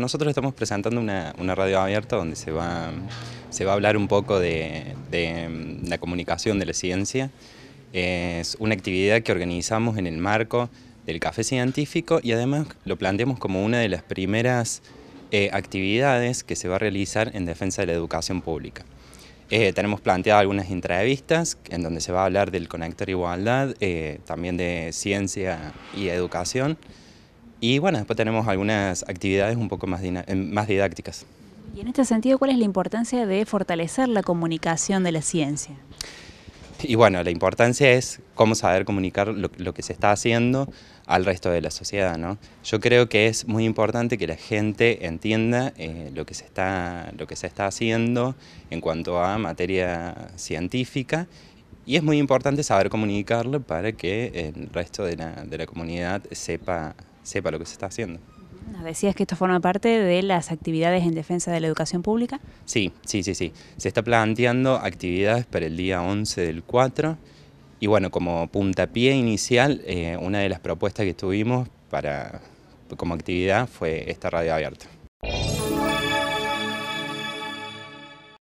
nosotros estamos presentando una, radio abierta donde se va, a hablar un poco de, la comunicación de la ciencia. Es una actividad que organizamos en el marco del Café Científico y además lo planteamos como una de las primeras eh, actividades que se va a realizar en defensa de la educación pública. Eh, tenemos planteadas algunas entrevistas en donde se va a hablar del Conector Igualdad, eh, también de ciencia y educación. Y bueno, después tenemos algunas actividades un poco más, em, más didácticas. Y en este sentido, ¿cuál es la importancia de fortalecer la comunicación de la ciencia? Y bueno, la importancia es cómo saber comunicar lo, que se está haciendo al resto de la sociedad, ¿no? Yo creo que es muy importante que la gente entienda eh, lo, que se está, lo que se está haciendo en cuanto a materia científica y es muy importante saber comunicarlo para que el resto de la, de la comunidad sepa sepa lo que se está haciendo. Nos decías que esto forma parte de las actividades en defensa de la educación pública. Sí, sí, sí, sí. Se está planteando actividades para el día 11 del 4. Y bueno, como puntapié inicial, eh, una de las propuestas que tuvimos para, como actividad fue esta radio abierta.